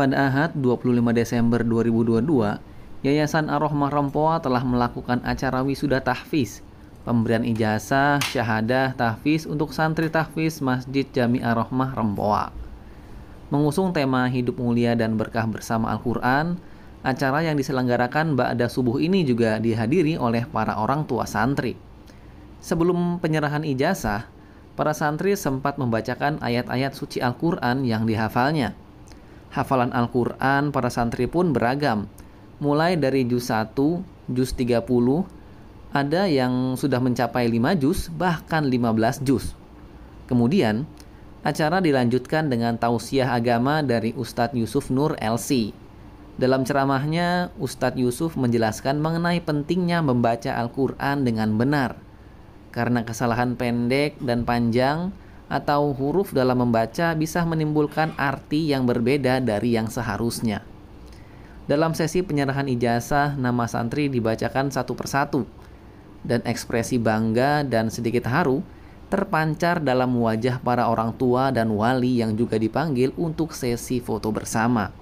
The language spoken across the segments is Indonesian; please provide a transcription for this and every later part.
Pada Ahad 25 Desember 2022, Yayasan Ar-Rahmah Rempoa telah melakukan acara wisuda tahfiz, pemberian ijazah, syahadah, tahfiz untuk santri tahfiz Masjid Jami Ar-Rahmah Rempoa. Mengusung tema hidup mulia dan berkah bersama Al-Quran, acara yang diselenggarakan Ba'da Subuh ini juga dihadiri oleh para orang tua santri. Sebelum penyerahan ijazah, para santri sempat membacakan ayat-ayat suci Al-Quran yang dihafalnya. Hafalan Al-Quran para santri pun beragam, mulai dari juz 1, juz 30, ada yang sudah mencapai 5 juz, bahkan 15 juz. Kemudian, acara dilanjutkan dengan tausiah agama dari Ustadz Yusuf Nur LC. Dalam ceramahnya, Ustadz Yusuf menjelaskan mengenai pentingnya membaca Al-Quran dengan benar. Karena kesalahan pendek dan panjang, atau huruf dalam membaca bisa menimbulkan arti yang berbeda dari yang seharusnya. Dalam sesi penyerahan ijazah, nama santri dibacakan satu persatu, dan ekspresi bangga dan sedikit haru terpancar dalam wajah para orang tua dan wali yang juga dipanggil untuk sesi foto bersama.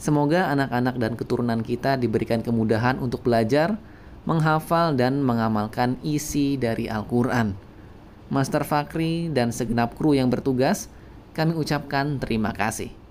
Semoga anak-anak dan keturunan kita diberikan kemudahan untuk belajar, menghafal, dan mengamalkan isi dari Al-Quran. Master Fakri, dan segenap kru yang bertugas, kami ucapkan terima kasih.